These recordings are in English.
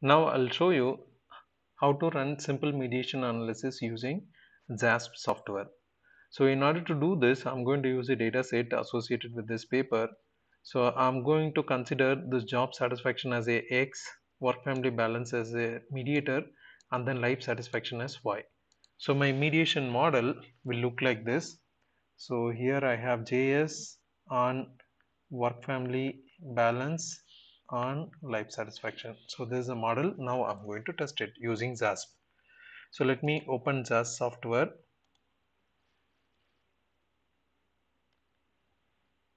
Now I'll show you how to run simple mediation analysis using JASP software. So in order to do this, I'm going to use a data set associated with this paper. So I'm going to consider this job satisfaction as a X, work family balance as a mediator, and then life satisfaction as Y. So my mediation model will look like this. So here I have JS on work family balance on life satisfaction. So this is a model. Now I'm going to test it using ZASP. So let me open ZASP software.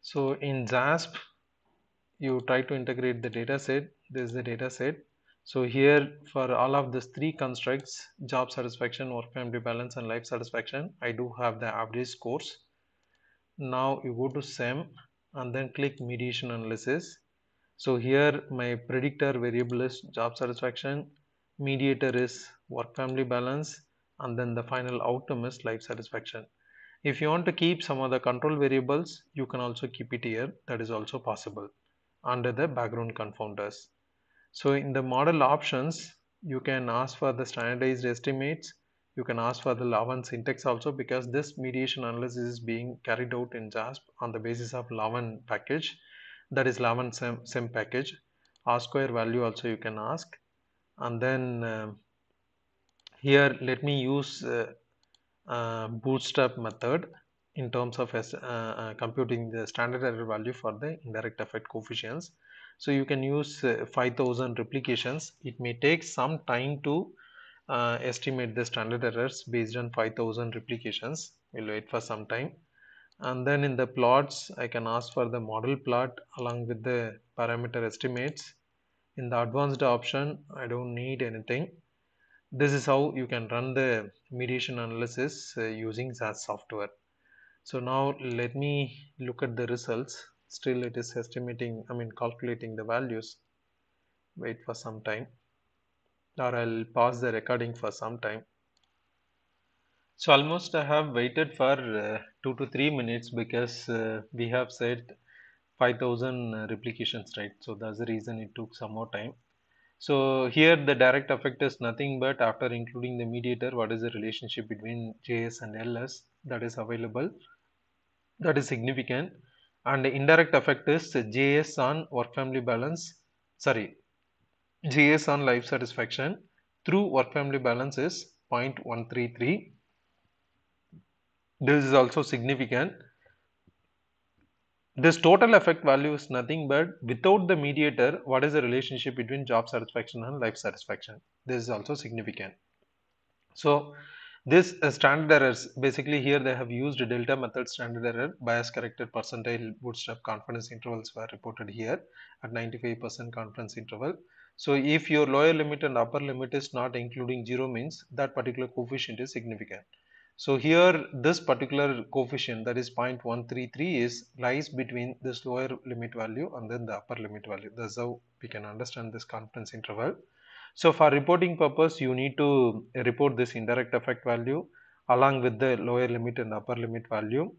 So in ZASP, you try to integrate the data set. This is the data set. So here for all of these three constructs, job satisfaction, work family balance and life satisfaction, I do have the average scores. Now you go to SEM and then click mediation analysis so here my predictor variable is job satisfaction, mediator is work family balance, and then the final outcome is life satisfaction. If you want to keep some other control variables, you can also keep it here. That is also possible under the background confounders. So in the model options, you can ask for the standardized estimates. You can ask for the Lavan syntax also because this mediation analysis is being carried out in JASP on the basis of Lavan package that is lav same sim, sim package r square value also you can ask and then uh, here let me use uh, uh, bootstrap method in terms of uh, computing the standard error value for the indirect effect coefficients so you can use 5000 replications it may take some time to uh, estimate the standard errors based on 5000 replications we'll wait for some time and then in the plots I can ask for the model plot along with the parameter estimates in the advanced option I don't need anything this is how you can run the mediation analysis uh, using SAS software so now let me look at the results still it is estimating I mean calculating the values wait for some time or I'll pause the recording for some time so almost I have waited for uh, 2 to 3 minutes because uh, we have set 5000 uh, replications right. So that's the reason it took some more time. So here the direct effect is nothing but after including the mediator what is the relationship between JS and LS that is available that is significant and the indirect effect is JS on work family balance sorry JS on life satisfaction through work family balance is 0.133 this is also significant this total effect value is nothing but without the mediator what is the relationship between job satisfaction and life satisfaction this is also significant so this uh, standard errors basically here they have used delta method standard error bias corrected percentile bootstrap confidence intervals were reported here at 95% confidence interval so if your lower limit and upper limit is not including zero means that particular coefficient is significant so here this particular coefficient that is 0.133 is lies between this lower limit value and then the upper limit value. That's how we can understand this confidence interval. So for reporting purpose you need to report this indirect effect value along with the lower limit and upper limit value.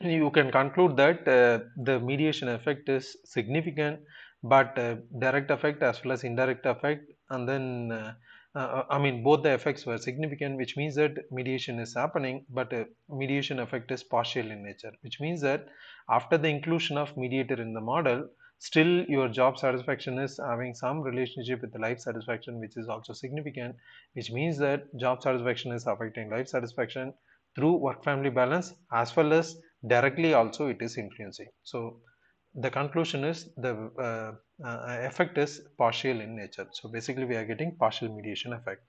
You can conclude that uh, the mediation effect is significant but uh, direct effect as well as indirect effect and then uh, uh, I mean both the effects were significant which means that mediation is happening but uh, mediation effect is partial in nature which means that after the inclusion of mediator in the model still your job satisfaction is having some relationship with the life satisfaction which is also significant which means that job satisfaction is affecting life satisfaction through work family balance as well as directly also it is influencing so the conclusion is the uh, uh, effect is partial in nature. So basically we are getting partial mediation effect.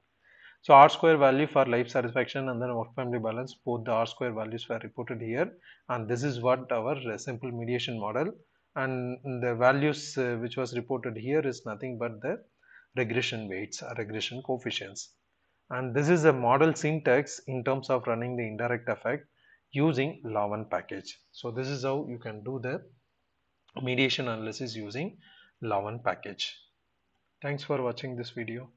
So R square value for life satisfaction and then work family balance both the R square values were reported here and this is what our uh, simple mediation model and the values uh, which was reported here is nothing but the regression weights or regression coefficients. And this is a model syntax in terms of running the indirect effect using Lavan package. So this is how you can do the mediation analysis using Lavan package. Thanks for watching this video.